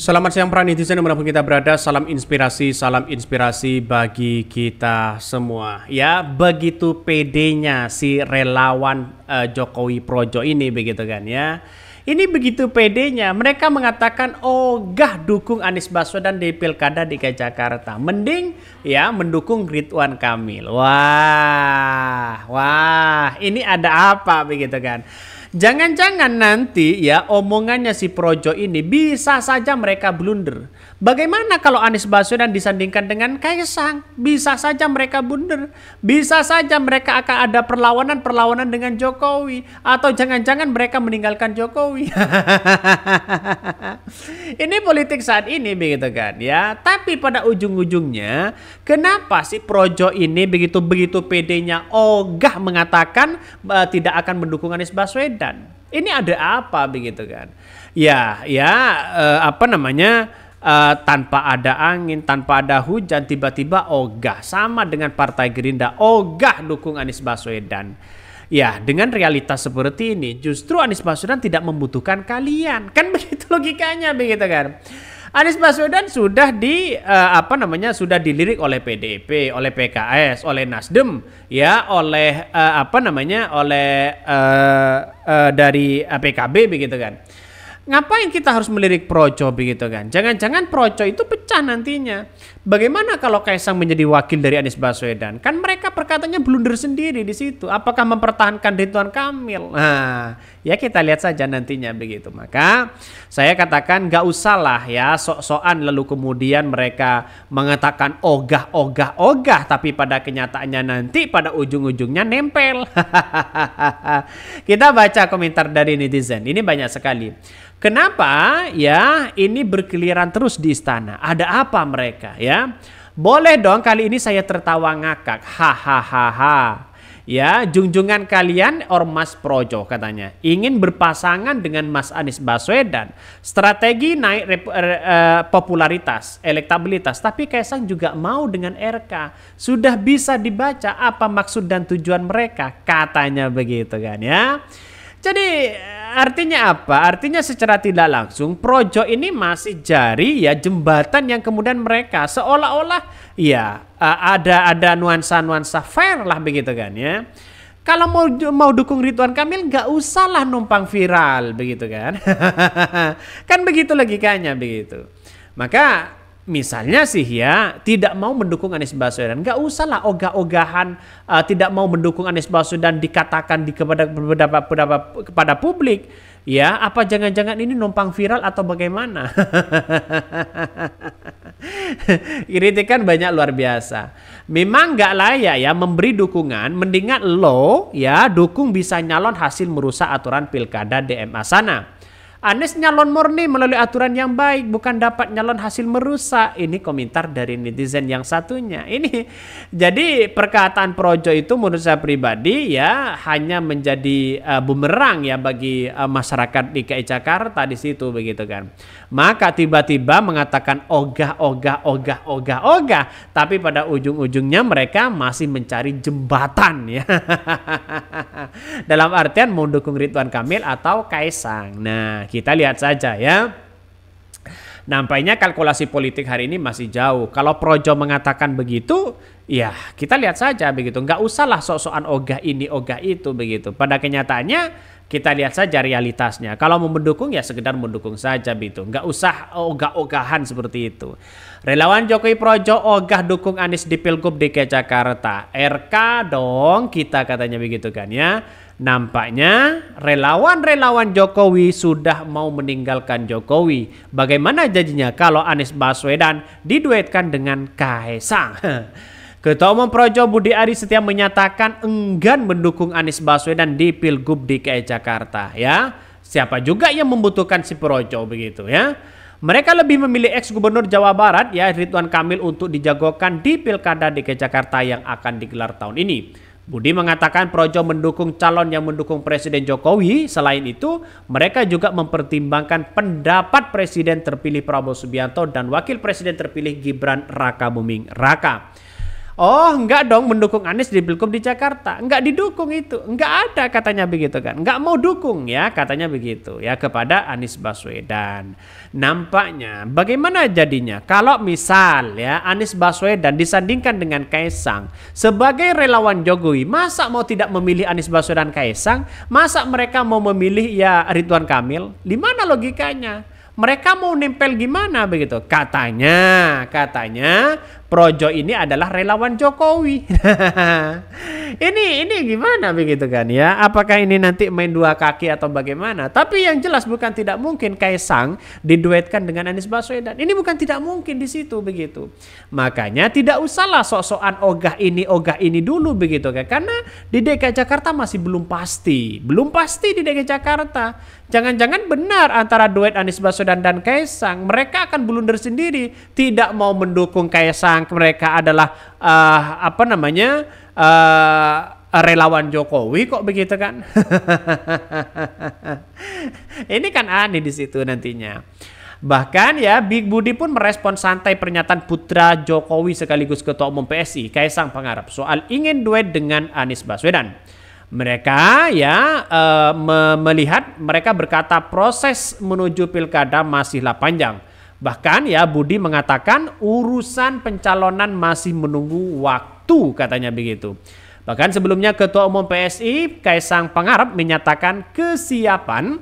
Selamat siang para netizen dimanapun kita berada, salam inspirasi, salam inspirasi bagi kita semua. Ya, begitu pedenya si relawan uh, Jokowi Projo ini begitu kan ya. Ini begitu pedenya, mereka mengatakan oh gah dukung Anies Baswedan di Pilkada DKI Jakarta. Mending ya mendukung Ridwan Kamil. Wah, wah, ini ada apa begitu kan. Jangan-jangan nanti ya omongannya si Projo ini bisa saja mereka blunder. Bagaimana kalau Anies Baswedan disandingkan dengan Kaisang? Bisa saja mereka blunder. Bisa saja mereka akan ada perlawanan-perlawanan dengan Jokowi. Atau jangan-jangan mereka meninggalkan Jokowi. ini politik saat ini begitu kan ya. Tapi pada ujung-ujungnya kenapa si Projo ini begitu-begitu pedenya ogah mengatakan uh, tidak akan mendukung Anies Baswedan? Medan. Ini ada apa begitu kan? Ya, ya eh, apa namanya? Uh, tanpa ada angin, tanpa ada hujan, tiba-tiba ogah sama dengan Partai Gerindra ogah dukung Anies Baswedan. Ya, dengan realitas seperti ini, justru Anies Baswedan tidak membutuhkan kalian. Kan begitu logikanya begitu kan. Anies Baswedan sudah di uh, apa namanya sudah dilirik oleh PDIP, oleh PKS, oleh Nasdem, ya, oleh uh, apa namanya, oleh uh, uh, dari uh, PKB begitu kan ngapain kita harus melirik projo begitu kan? Jangan-jangan projo itu pecah nantinya. Bagaimana kalau Kaisang menjadi wakil dari Anies Baswedan? Kan mereka perkatanya blunder sendiri di situ. Apakah mempertahankan Ridwan Kamil? Nah, ya kita lihat saja nantinya begitu. Maka saya katakan nggak usahlah ya sok-sokan lalu kemudian mereka mengatakan ogah ogah ogah tapi pada kenyataannya nanti pada ujung-ujungnya nempel. kita baca komentar dari netizen. Ini banyak sekali. Kenapa ya ini berkeliaran terus di istana? Ada apa mereka ya? Boleh dong kali ini saya tertawa ngakak. Hahaha. Ya, junjungan kalian Ormas Projo katanya. Ingin berpasangan dengan Mas Anies Baswedan. Strategi naik rep, er, er, popularitas, elektabilitas. Tapi Kaisang juga mau dengan RK. Sudah bisa dibaca apa maksud dan tujuan mereka. Katanya begitu kan ya. Jadi artinya apa? Artinya secara tidak langsung Projo ini masih jari ya jembatan yang kemudian mereka seolah-olah ya ada ada nuansa-nuansa fair lah begitu kan ya. Kalau mau mau dukung Ridwan Kamil nggak usahlah numpang viral begitu kan. kan begitu logikanya begitu. Maka misalnya sih ya tidak mau mendukung Anies Baswedan nggak usah lah ogah-ogahan uh, tidak mau mendukung Anies Baswedan dikatakan di kepada kepada, kepada, kepada publik ya apa jangan-jangan ini numpang viral atau bagaimana kritikan banyak luar biasa memang nggak layak ya memberi dukungan mendingan lo ya dukung bisa nyalon hasil merusak aturan pilkada DMA sana Anies nyalon murni melalui aturan yang baik, bukan dapat nyalon hasil merusak. Ini komentar dari netizen yang satunya. Ini jadi perkataan Projo itu menurut saya pribadi ya hanya menjadi uh, bumerang ya bagi uh, masyarakat DKI Jakarta di situ begitu kan. Maka tiba-tiba mengatakan ogah, ogah, ogah, ogah, ogah. Tapi pada ujung-ujungnya mereka masih mencari jembatan ya. Dalam artian mendukung Ridwan Kamil atau Kaisang. Nah kita lihat saja ya. Nampaknya kalkulasi politik hari ini masih jauh. Kalau Projo mengatakan begitu, ya kita lihat saja begitu. Nggak usahlah sok-sokan ogah ini, ogah itu begitu. Pada kenyataannya kita lihat saja realitasnya. Kalau mau mendukung ya sekedar mendukung saja begitu Nggak usah ogah-ogahan seperti itu. Relawan Jokowi Projo ogah dukung Anies di Pilgub DKI Jakarta. RK dong kita katanya begitu kan ya. Nampaknya relawan-relawan Jokowi sudah mau meninggalkan Jokowi. Bagaimana jadinya kalau Anies Baswedan diduetkan dengan Kaisang? Ketua Umum Projo Budi Ari Setia menyatakan enggan mendukung Anies Baswedan di Pilgub DKI Jakarta ya. Siapa juga yang membutuhkan si Projo begitu ya. Mereka lebih memilih ex-gubernur Jawa Barat ya Ridwan Kamil untuk dijagokan di Pilkada DKI Jakarta yang akan digelar tahun ini. Budi mengatakan Projo mendukung calon yang mendukung Presiden Jokowi. Selain itu, mereka juga mempertimbangkan pendapat Presiden terpilih Prabowo Subianto dan Wakil Presiden terpilih Gibran Raka Buming Raka. Oh, enggak dong mendukung Anies di Pilgub di Jakarta. Enggak didukung itu. Enggak ada katanya begitu kan. Enggak mau dukung ya katanya begitu ya kepada Anies Baswedan. Nampaknya bagaimana jadinya kalau misal ya Anies Baswedan disandingkan dengan Kaisang sebagai relawan Jokowi, masa mau tidak memilih Anies Baswedan Kaisang? Masa mereka mau memilih ya Ridwan Kamil? Di mana logikanya? mereka mau nempel gimana begitu katanya katanya Projo ini adalah relawan Jokowi. ini ini gimana begitu kan ya? Apakah ini nanti main dua kaki atau bagaimana? Tapi yang jelas bukan tidak mungkin Kaisang diduetkan dengan Anies Baswedan. Ini bukan tidak mungkin di situ begitu. Makanya tidak usahlah sok-sokan ogah ini ogah ini dulu begitu kan. Karena di DKI Jakarta masih belum pasti. Belum pasti di DKI Jakarta. Jangan-jangan benar antara duet Anies Baswedan dan Kaisang mereka akan blunder sendiri, tidak mau mendukung Kaisang memang mereka adalah uh, apa namanya uh, relawan Jokowi kok begitu kan? Ini kan aneh di situ nantinya. Bahkan ya Big Budi pun merespon santai pernyataan putra Jokowi sekaligus ketua umum PSI Kaisang Pangarep soal ingin duet dengan Anies Baswedan. Mereka ya uh, me melihat mereka berkata proses menuju pilkada masihlah panjang. Bahkan ya Budi mengatakan urusan pencalonan masih menunggu waktu katanya begitu. Bahkan sebelumnya Ketua Umum PSI Kaisang Pangarep menyatakan kesiapan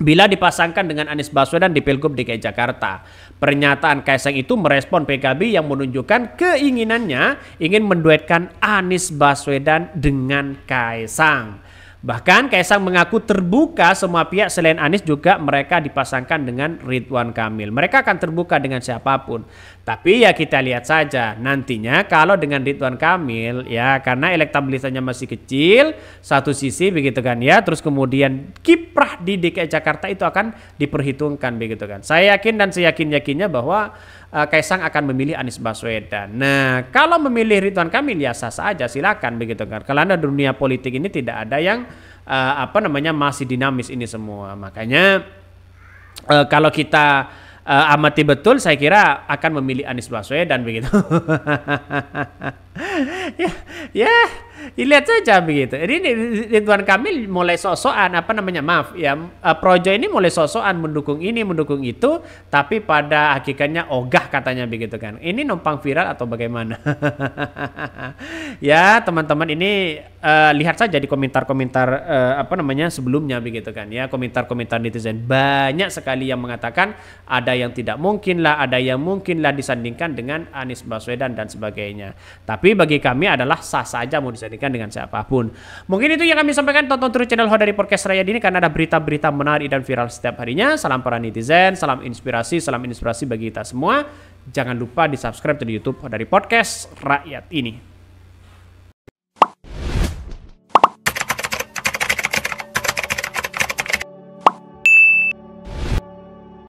bila dipasangkan dengan Anies Baswedan di Pilgub DKI Jakarta. Pernyataan Kaisang itu merespon PKB yang menunjukkan keinginannya ingin menduetkan Anies Baswedan dengan Kaisang. Bahkan Kaisang mengaku terbuka semua pihak selain Anies juga mereka dipasangkan dengan Ridwan Kamil. Mereka akan terbuka dengan siapapun. Tapi ya kita lihat saja nantinya kalau dengan Ridwan Kamil ya karena elektabilitasnya masih kecil satu sisi begitu kan ya terus kemudian kiprah di DKI e Jakarta itu akan diperhitungkan begitu kan. Saya yakin dan saya yakin yakinnya bahwa uh, Kaisang akan memilih Anies Baswedan. Nah, kalau memilih Ridwan Kamil ya sah saja silakan begitu kan. Karena dunia politik ini tidak ada yang uh, apa namanya masih dinamis ini semua. Makanya uh, kalau kita uh, amati betul saya kira akan memilih Anies Baswedan begitu. ya, ya Dilihat saja begitu. Ini Ridwan Kamil mulai sosokan apa namanya maaf ya eh, Projo ini mulai sosokan mendukung ini mendukung itu tapi pada hakikatnya ogah katanya begitu kan. Ini numpang viral atau bagaimana? ya teman-teman ini uh, lihat saja di komentar-komentar uh, apa namanya sebelumnya begitu kan ya komentar-komentar netizen banyak sekali yang mengatakan ada yang tidak mungkin lah ada yang mungkin lah disandingkan dengan Anies Baswedan dan sebagainya. Tapi bagi kami adalah sah saja mau disandingkan dibandingkan dengan siapapun. Mungkin itu yang kami sampaikan. Tonton terus channel Hoda dari Podcast Raya ini karena ada berita-berita menarik dan viral setiap harinya. Salam para netizen, salam inspirasi, salam inspirasi bagi kita semua. Jangan lupa di subscribe di YouTube dari Podcast Rakyat ini.